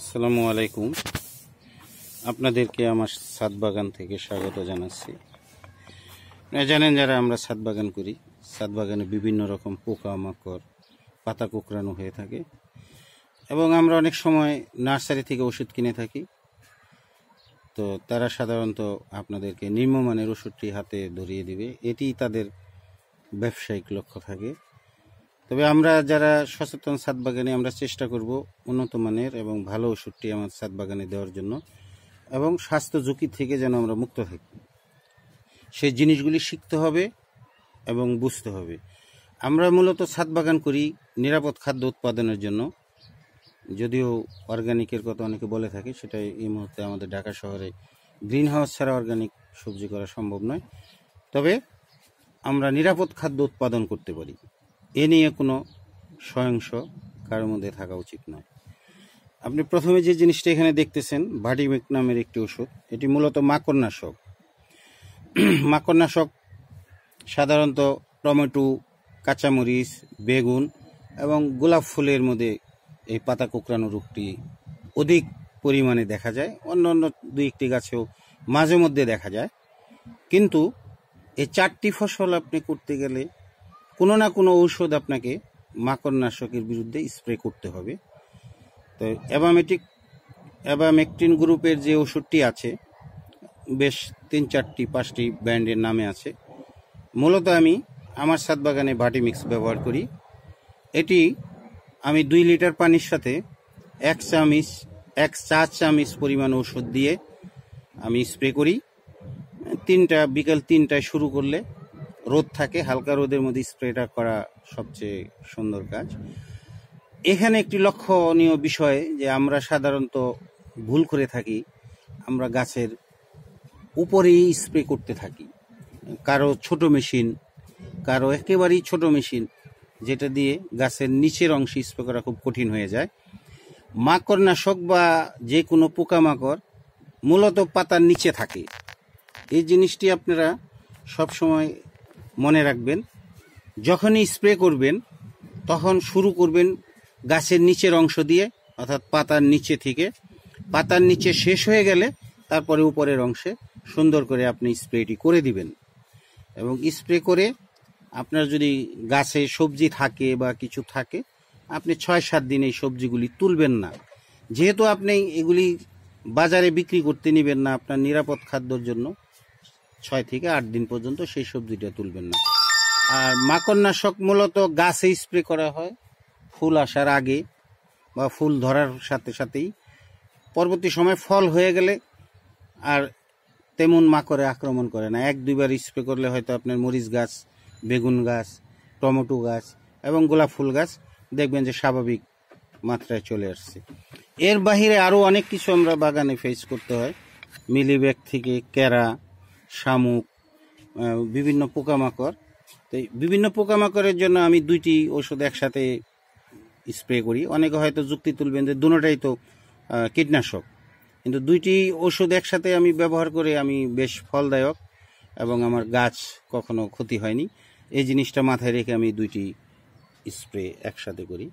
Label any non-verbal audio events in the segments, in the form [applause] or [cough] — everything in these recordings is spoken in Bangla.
আসসালামু আলাইকুম আপনাদেরকে আমার ছাদ বাগান থেকে স্বাগত জানাচ্ছি জানেন যারা আমরা ছাদ বাগান করি ছাদ বাগানে বিভিন্ন রকম পোকা পাতা কোঁকড়ানো হয়ে থাকে এবং আমরা অনেক সময় নার্সারি থেকে ওষুধ কিনে থাকি তো তারা সাধারণত আপনাদেরকে নিম্নমানের ওষুধটি হাতে ধরিয়ে দিবে এটি তাদের ব্যবসায়িক লক্ষ্য থাকে তবে আমরা যারা সচেতন ছাদ বাগানে আমরা চেষ্টা করব উন্নত মানের এবং ভালো ওষুধটি আমার ছাদ বাগানে দেওয়ার জন্য এবং স্বাস্থ্য ঝুঁকি থেকে যেন আমরা মুক্ত থাকি সেই জিনিসগুলি শিখতে হবে এবং বুঝতে হবে আমরা মূলত ছাদ বাগান করি নিরাপদ খাদ্য উৎপাদনের জন্য যদিও অর্গানিকের কথা অনেকে বলে থাকে সেটা এই মুহূর্তে আমাদের ঢাকা শহরে গ্রিন হাউস ছাড়া অর্গানিক সবজি করা সম্ভব নয় তবে আমরা নিরাপদ খাদ্য উৎপাদন করতে পারি এ নিয়ে কোনো সহিংস কারোর মধ্যে থাকা উচিত নয় আপনি প্রথমে যে জিনিসটা এখানে দেখতেছেন ভাটিমিক নামের একটি ওষুধ এটি মূলত মাকড়নাশক মাকড়নাশক সাধারণত টমেটো কাঁচামরিচ বেগুন এবং গোলাপ ফুলের মধ্যে এই পাতা কোঁকড়ানো রোগটি অধিক পরিমাণে দেখা যায় অন্য অন্য দুই একটি গাছেও মাঝে মধ্যে দেখা যায় কিন্তু এই চারটি ফসল আপনি করতে গেলে কোনো না কোনো ঔষধ আপনাকে মাকড়নাশকের বিরুদ্ধে স্প্রে করতে হবে তো অ্যাবামেটিক অ্যাবামেকটিন গ্রুপের যে ওষুধটি আছে বেশ তিন চারটি পাঁচটি ব্র্যান্ডের নামে আছে মূলত আমি আমার সাত বাগানে ভাটি মিক্স ব্যবহার করি এটি আমি দুই লিটার পানির সাথে এক চামিচ এক চা চামিচ পরিমাণ ওষুধ দিয়ে আমি স্প্রে করি তিনটা বিকাল তিনটায় শুরু করলে রোদ থাকে হালকা রোদের মধ্যে স্প্রেটা করা সবচেয়ে সুন্দর কাজ এখানে একটি লক্ষণীয় বিষয় যে আমরা সাধারণত ভুল করে থাকি আমরা গাছের উপরেই স্প্রে করতে থাকি কারো ছোট মেশিন কারো একেবারেই ছোট মেশিন যেটা দিয়ে গাছের নিচের অংশে স্প্রে করা খুব কঠিন হয়ে যায় মাকড়নাশক বা যে কোনো পোকামাকড় মূলত পাতার নিচে থাকে এই জিনিসটি আপনারা সবসময় মনে রাখবেন যখনই স্প্রে করবেন তখন শুরু করবেন গাছের নিচের অংশ দিয়ে অর্থাৎ পাতার নিচে থেকে পাতার নিচে শেষ হয়ে গেলে তারপরে উপরের অংশে সুন্দর করে আপনি স্প্রেটি করে দিবেন এবং স্প্রে করে আপনার যদি গাছে সবজি থাকে বা কিছু থাকে আপনি ছয় সাত দিন এই সবজিগুলি তুলবেন না যেহেতু আপনি এগুলি বাজারে বিক্রি করতে নেবেন না আপনার নিরাপদ খাদ্যর জন্য ছয় থেকে আট দিন পর্যন্ত সেই সবজিটা তুলবেন না আর মাকড়নাশক মূলত গাছে স্প্রে করা হয় ফুল আসার আগে বা ফুল ধরার সাথে সাথেই পরবর্তী সময় ফল হয়ে গেলে আর তেমন মাকড়ে আক্রমণ করে না এক দুইবার স্প্রে করলে হয়তো আপনার মরিচ গাছ বেগুন গাছ টমেটো গাছ এবং গোলাপ ফুল গাছ দেখবেন যে স্বাভাবিক মাত্রায় চলে আসছে এর বাহিরে আরও অনেক কিছু আমরা বাগানে ফেস করতে হয় মিলিব্যাগ থেকে ক্যারা শামুক বিভিন্ন পোকামাকড় তো বিভিন্ন পোকামাকড়ের জন্য আমি দুইটি ওষুধ একসাথে স্প্রে করি অনেকে হয়তো যুক্তি তুলবেন যে দুটাই তো কীটনাশক কিন্তু দুইটি ওষুধ একসাথে আমি ব্যবহার করে আমি বেশ ফলদায়ক এবং আমার গাছ কখনো ক্ষতি হয়নি এই জিনিসটা মাথায় রেখে আমি দুইটি স্প্রে একসাথে করি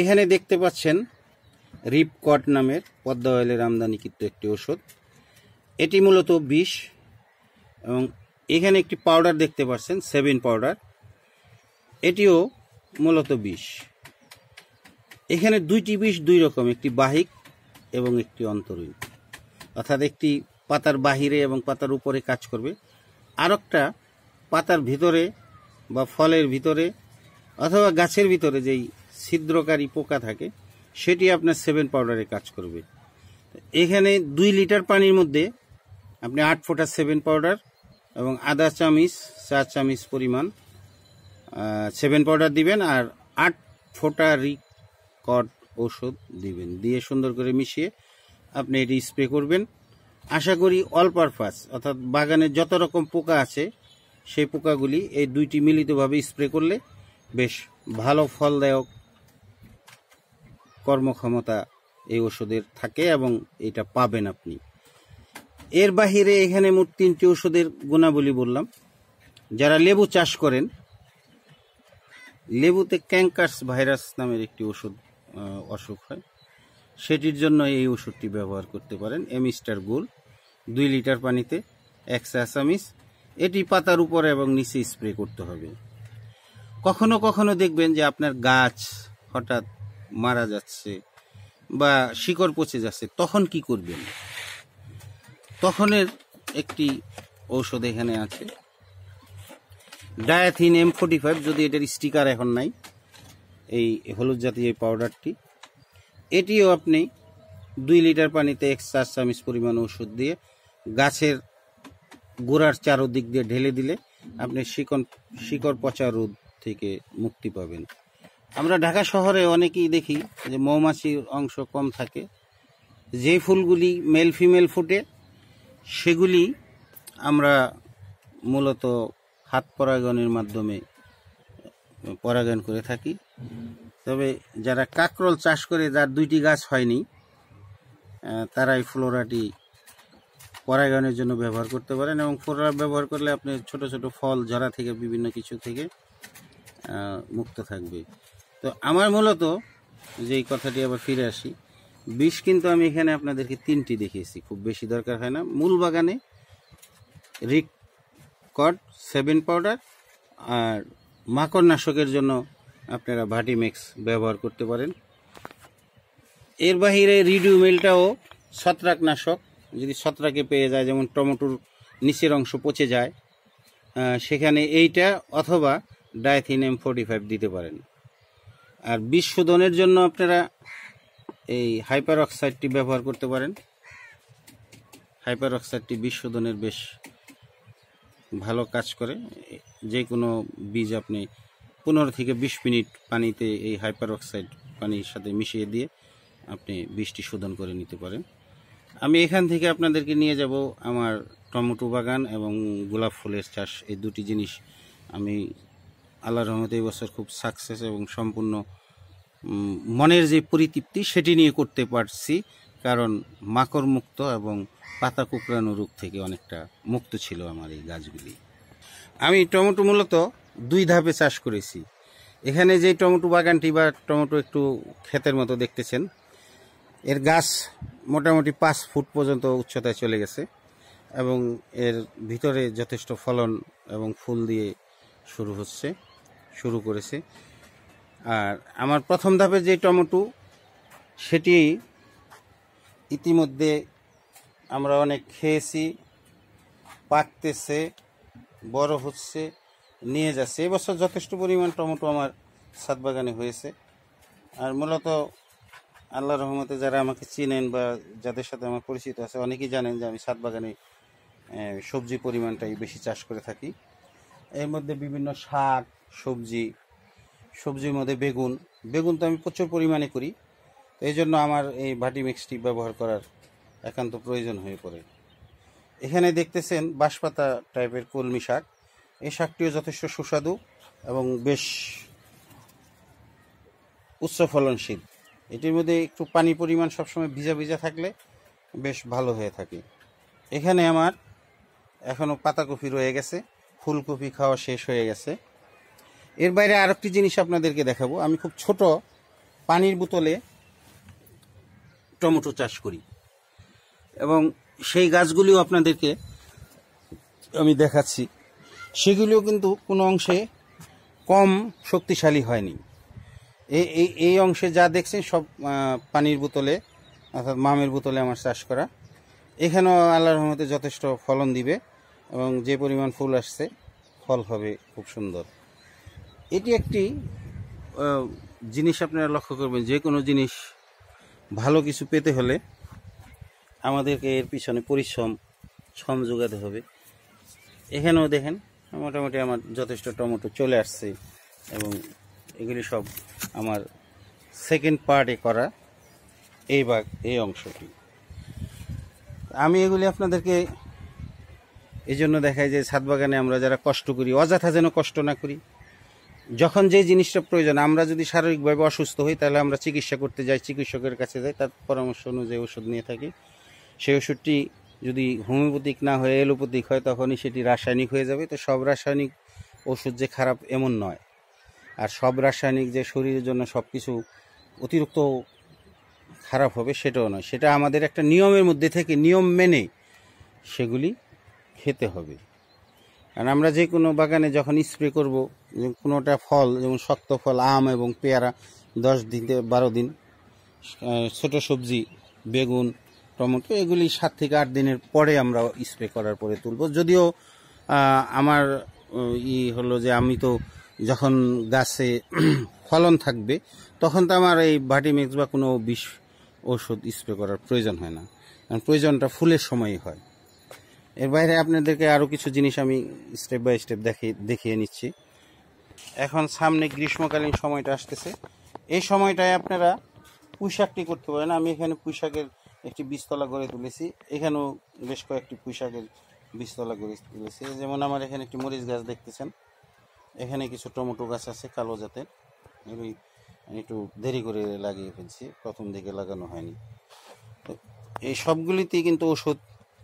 এখানে দেখতে পাচ্ছেন রিপকট নামের পদ্মা অয়েলের আমদানিকৃত একটি ওষুধ এটি মূলত বিষ এবং এখানে একটি পাউডার দেখতে পাচ্ছেন সেভিন পাউডার এটিও মূলত বিষ এখানে দুইটি বিষ দুই রকম একটি বাহিক এবং একটি অন্তরীণ অর্থাৎ একটি পাতার বাহিরে এবং পাতার উপরে কাজ করবে একটা পাতার ভিতরে বা ফলের ভিতরে অথবা গাছের ভিতরে যেই ছিদ্রকারী পোকা থাকে সেটি আপনার সেভেন পাউডারে কাজ করবে এখানে দুই লিটার পানির মধ্যে আপনি আট ফোঁটা সেভেন পাউডার এবং আদা চামিচ চা চামিচ পরিমাণ সেভেন পাউডার দিবেন আর আট ফোটা রিকট ওষুধ দিবেন দিয়ে সুন্দর করে মিশিয়ে আপনি এটি স্প্রে করবেন আশা করি অল পারপাস অর্থাৎ বাগানে যত রকম পোকা আছে সেই পোকাগুলি এই দুইটি মিলিতভাবে স্প্রে করলে বেশ ভালো ফলদায়ক কর্মক্ষমতা এই ওষুধের থাকে এবং এটা পাবেন আপনি এর বাহিরে এখানে মোট তিনটি ওষুধের গুণাবলী বললাম যারা লেবু চাষ করেন লেবুতে ক্যাঙ্কার্স ভাইরাস নামের একটি ওষুধ অসুখ হয় সেটির জন্য এই ওষুধটি ব্যবহার করতে পারেন এমিস্টার গোল দুই লিটার পানিতে এক চামিচ এটি পাতার উপরে এবং নিচে স্প্রে করতে হবে কখনো কখনো দেখবেন যে আপনার গাছ হঠাৎ মারা যাচ্ছে বা শিকড় পচে যাচ্ছে তখন কি করবেন তখনের একটি ঔষধ এখানে আছে ডায়াথিন এম ফোর্টি ফাইভ যদি এটার স্টিকার এখন নাই এই হলুদ জাতীয় এই পাউডারটি এটিও আপনি দুই লিটার পানিতে এক চার চামিচ পরিমাণ ওষুধ দিয়ে গাছের গোড়ার চারোদিক দিয়ে ঢেলে দিলে আপনি শিকড় শিকড় পচা রোদ থেকে মুক্তি পাবেন আমরা ঢাকা শহরে অনেকেই দেখি যে মৌমাছির অংশ কম থাকে যে ফুলগুলি মেল ফিমেল ফুটে সেগুলি আমরা মূলত হাত পরাগণের মাধ্যমে পরাগায়ন করে থাকি তবে যারা কাকরল চাষ করে যার দুইটি গাছ হয়নি তারা এই ফ্লোরাটি পরাগায়নের জন্য ব্যবহার করতে পারেন এবং ফ্লোরা ব্যবহার করলে আপনি ছোট ছোট ফল ঝরা থেকে বিভিন্ন কিছু থেকে মুক্ত থাকবে তো আমার মূলত যে কথাটি আবার ফিরে আসি বিষ কিন্তু আমি এখানে আপনাদেরকে তিনটি দেখিয়েছি খুব বেশি দরকার হয় না মূল বাগানে রিক কট সেভেন পাউডার আর মাকড় নাশকের জন্য আপনারা ভাটি মিক্স ব্যবহার করতে পারেন এর বাহিরে ছত্রাক ছত্রাকনাশক যদি ছত্রাকে পেয়ে যায় যেমন টমেটোর নিচের অংশ পচে যায় সেখানে এইটা অথবা ডায়থিন এম ফোর্টি ফাইভ দিতে পারেন আর বিষ শোধনের জন্য আপনারা এই হাইপার অক্সাইডটি ব্যবহার করতে পারেন হাইপার অক্সাইডটি বিশোধনের বেশ ভালো কাজ করে যে কোনো বীজ আপনি পনেরো থেকে বিশ মিনিট পানিতে এই হাইপার অক্সাইড পানির সাথে মিশিয়ে দিয়ে আপনি বীজটি শোধন করে নিতে পারেন আমি এখান থেকে আপনাদেরকে নিয়ে যাব আমার টমেটো বাগান এবং গোলাপ ফুলের চাষ এই দুটি জিনিস আমি আল্লাহ রহমতে বছর খুব সাকসেস এবং সম্পূর্ণ মনের যে পরিতৃপ্তি সেটি নিয়ে করতে পারছি কারণ মাকড় মুক্ত এবং পাতা কুকড়ানো রোগ থেকে অনেকটা মুক্ত ছিল আমার এই গাছগুলি আমি টমেটো মূলত দুই ধাপে চাষ করেছি এখানে যে টমেটো বাগানটি বা টমেটো একটু ক্ষেতের মতো দেখতেছেন এর গাছ মোটামুটি পাঁচ ফুট পর্যন্ত উচ্চতায় চলে গেছে এবং এর ভিতরে যথেষ্ট ফলন এবং ফুল দিয়ে শুরু হচ্ছে শুরু করেছে আর আমার প্রথম ধাপে যে টমেটো সেটি ইতিমধ্যে আমরা অনেক খেয়েছি পাকতেছে বড় হচ্ছে নিয়ে যাচ্ছে এবছর যথেষ্ট পরিমাণ টমেটো আমার সাতবাগানে বাগানে হয়েছে আর মূলত আল্লাহ রহমতে যারা আমাকে চিনেন বা যাদের সাথে আমার পরিচিত আছে অনেকেই জানেন যে আমি সাতবাগানে বাগানে সবজি পরিমাণটাই বেশি চাষ করে থাকি এর মধ্যে বিভিন্ন শাক সবজি সবজির মধ্যে বেগুন বেগুন তো আমি প্রচুর পরিমাণে করি তো এই জন্য আমার এই ভাটি মিক্সটি ব্যবহার করার একান্ত প্রয়োজন হয়ে পড়ে এখানে দেখতেছেন বাঁশপাতা টাইপের কলমি শাক এই শাকটিও যথেষ্ট সুস্বাদু এবং বেশ উচ্চ ফলনশীল এটির মধ্যে একটু পানি পরিমাণ সবসময় ভিজা ভিজা থাকলে বেশ ভালো হয়ে থাকে এখানে আমার এখনও পাতাকপি রয়ে গেছে ফুলকপি খাওয়া শেষ হয়ে গেছে এর বাইরে আর একটি জিনিস আপনাদেরকে দেখাবো আমি খুব ছোট পানির বোতলে টমেটো চাষ করি এবং সেই গাছগুলিও আপনাদেরকে আমি দেখাচ্ছি সেগুলিও কিন্তু কোনো অংশে কম শক্তিশালী হয়নি এই এই অংশে যা দেখছেন সব পানির বোতলে অর্থাৎ মামের বোতলে আমার চাষ করা এখানেও আল্লাহ রহমতে যথেষ্ট ফলন দিবে এবং যে পরিমাণ ফুল আসছে ফল হবে খুব সুন্দর এটি একটি জিনিস আপনারা লক্ষ্য করবেন যে কোনো জিনিস ভালো কিছু পেতে হলে আমাদেরকে এর পিছনে পরিশ্রম শ্রম যোগাতে হবে এখানেও দেখেন মোটামুটি আমার যথেষ্ট টমেটো চলে আসছে এবং এগুলি সব আমার সেকেন্ড পার্টে করা এই বাঘ এই অংশটি আমি এগুলি আপনাদেরকে এই জন্য দেখাই যে ছাদ বাগানে আমরা যারা কষ্ট করি অযথা যেন কষ্ট না করি যখন যে জিনিসটা প্রয়োজন আমরা যদি শারীরিকভাবে অসুস্থ হই তাহলে আমরা চিকিৎসা করতে যাই চিকিৎসকের কাছে যাই তার পরামর্শ অনুযায়ী ওষুধ নিয়ে থাকি সেই ওষুধটি যদি হোমিওপ্যাথিক না হয়ে এলোপ্যাথিক হয় তখনই সেটি রাসায়নিক হয়ে যাবে তো সব রাসায়নিক ওষুধ যে খারাপ এমন নয় আর সব রাসায়নিক যে শরীরের জন্য সব কিছু অতিরিক্ত খারাপ হবে সেটাও নয় সেটা আমাদের একটা নিয়মের মধ্যে থেকে নিয়ম মেনে সেগুলি খেতে হবে কারণ আমরা যে কোনো বাগানে যখন স্প্রে করব কোনোটা ফল যেমন শক্ত ফল আম এবং পেয়ারা দশ দিন বারো দিন ছোট সবজি বেগুন টমেটো এগুলি সাত থেকে আট দিনের পরে আমরা স্প্রে করার পরে তুলব যদিও আমার ই হলো যে আমি তো যখন গাছে [clears throat] ফলন থাকবে তখন তো আমার এই ভাটিমিক্স বা কোনো বিষ ওষুধ স্প্রে করার প্রয়োজন হয় না প্রয়োজনটা ফুলের সময়ই হয় এর বাইরে আপনাদেরকে আরও কিছু জিনিস আমি স্টেপ বাই স্টেপ দেখিয়ে দেখিয়ে নিচ্ছি এখন সামনে গ্রীষ্মকালীন সময়টা আসতেছে এই সময়টায় আপনারা পুঁশাকটি করতে পারেন আমি এখানে পুঁশাকের একটি বীজতলা গড়ে তুলেছি এখানেও বেশ কয়েকটি পুঁশাকের বীজতলা গড়ে তুলেছি যেমন আমার এখানে একটি মরিচ গাছ দেখতেছেন এখানে কিছু টমেটো গাছ আছে কালো জাতের আমি একটু দেরি করে লাগিয়ে ফেলছি প্রথম দিকে লাগানো হয়নি তো এই সবগুলিতেই কিন্তু ওষুধ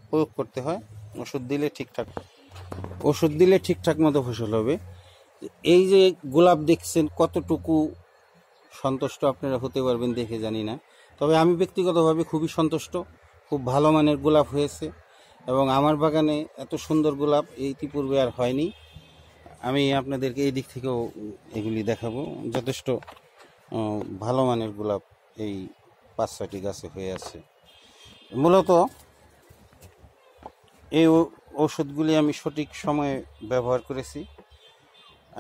প্রয়োগ করতে হয় ওষুধ দিলে ঠিকঠাক ওষুধ দিলে ঠিকঠাক মতো ফসল হবে এই যে গোলাপ দেখছেন কতটুকু সন্তুষ্ট আপনারা হতে পারবেন দেখে জানি না তবে আমি ব্যক্তিগতভাবে খুবই সন্তুষ্ট খুব ভালো মানের গোলাপ হয়েছে এবং আমার বাগানে এত সুন্দর গোলাপ ইতিপূর্বে আর হয়নি আমি আপনাদেরকে এই দিক থেকেও এগুলি দেখাবো যথেষ্ট ভালো মানের গোলাপ এই পাঁচ ছয়টি গাছে হয়ে আছে মূলত এই ওষুধগুলি আমি সঠিক সময়ে ব্যবহার করেছি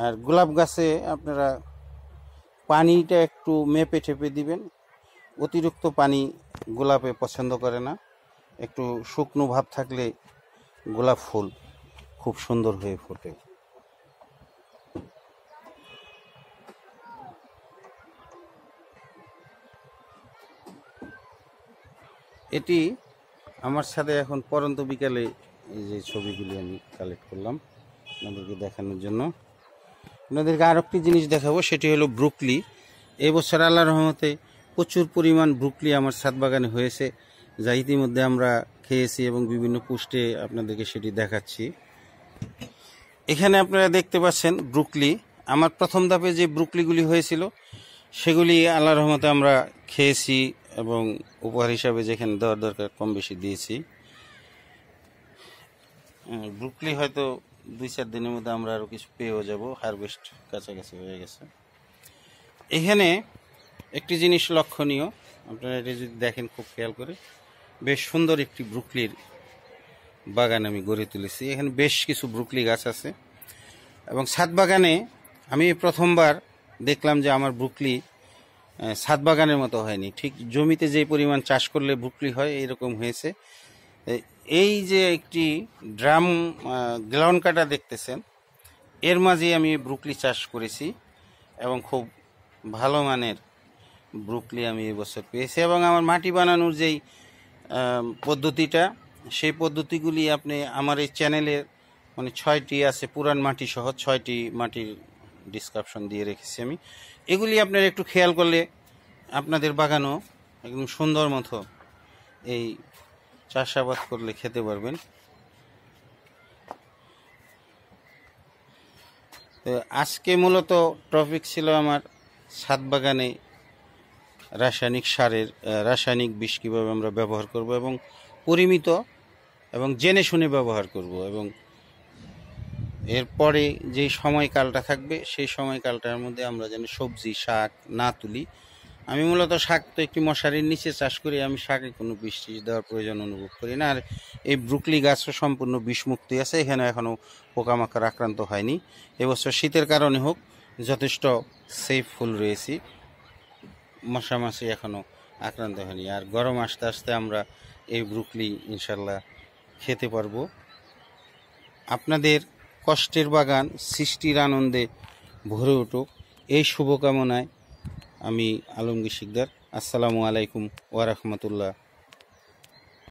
আর গোলাপ গাছে আপনারা পানিটা একটু মেপে ঠেপে দিবেন অতিরিক্ত পানি গোলাপে পছন্দ করে না একটু শুকনো ভাব থাকলে গোলাপ ফুল খুব সুন্দর হয়ে ফোটে এটি আমার সাথে এখন পরন্ত বিকালে এই যে ছবিগুলি আমি কালেক্ট করলাম আপনাদেরকে দেখানোর জন্য আপনাদেরকে আর একটি জিনিস দেখাবো সেটি হলো ব্রুকলি এবছর আল্লাহ রহমতে প্রচুর পরিমাণ ব্রুকলি আমার ছাদ বাগানে হয়েছে যা ইতিমধ্যে আমরা খেয়েছি এবং বিভিন্ন পুষ্টে আপনাদেরকে সেটি দেখাচ্ছি এখানে আপনারা দেখতে পাচ্ছেন ব্রুকলি আমার প্রথম ধাপে যে ব্রুকলিগুলি হয়েছিল সেগুলি আল্লাহ রহমতে আমরা খেয়েছি এবং উপহার হিসাবে যেখানে দেওয়ার দরকার কম বেশি দিয়েছি ব্রুকলি হয়তো দুই চার দিনের মধ্যে আমরা আরও কিছু পেয়েও যাব হারভেস্ট কাছাকাছি হয়ে গেছে এখানে একটি জিনিস লক্ষণীয় আপনারা এটা যদি দেখেন খুব খেয়াল করে বেশ সুন্দর একটি ব্রুকলির বাগান আমি গড়ে তুলেছি এখানে বেশ কিছু ব্রুকলি গাছ আছে এবং সাত বাগানে আমি প্রথমবার দেখলাম যে আমার ব্রুকলি সাত বাগানের মতো হয়নি ঠিক জমিতে যে পরিমাণ চাষ করলে ভুকলি হয় এরকম হয়েছে এই যে একটি ড্রাম গ্রাউন্ড কাটা দেখতেছেন এর মাঝে আমি ব্রুকলি চাষ করেছি এবং খুব ভালো মানের ব্রুকলি আমি এবছর পেয়েছি এবং আমার মাটি বানানোর যেই পদ্ধতিটা সেই পদ্ধতিগুলি আপনি আমার এই চ্যানেলের মানে ছয়টি আছে পুরান মাটি সহ ছয়টি মাটির ডিসক্রিপশন দিয়ে রেখেছি আমি এগুলি আপনার একটু খেয়াল করলে আপনাদের বাগানও একদম সুন্দর মতো এই চাষাবাদ করলে খেতে পারবেন তো আজকে মূলত টপিক ছিল আমার ছাদ বাগানে রাসায়নিক সারের রাসায়নিক বিষ কীভাবে আমরা ব্যবহার করব এবং পরিমিত এবং জেনে শুনে ব্যবহার করব এবং এরপরে যে সময়কালটা থাকবে সেই সময়কালটার মধ্যে আমরা যেন সবজি শাক না তুলি আমি মূলত শাক তো একটি মশারির নিচে চাষ করি আমি শাকে কোনো বৃষ্টি দেওয়ার প্রয়োজন অনুভব করি না আর এই ব্রুকলি গাছও সম্পূর্ণ বিষমুক্তি আছে এখানে এখনও পোকামাকড় আক্রান্ত হয়নি এবছর শীতের কারণে হোক যথেষ্ট সেফ ফুল রয়েছি মশা মাসি এখনও আক্রান্ত হয়নি আর গরম আসতে আসতে আমরা এই ব্রুকলি ইনশাল্লাহ খেতে পারবো আপনাদের কষ্টের বাগান সৃষ্টির আনন্দে ভরে উঠুক এই শুভকামনায় আমি আলমগীর শিকদার আসসালামু আলাইকুম ওয়ারহমতুল্লাহ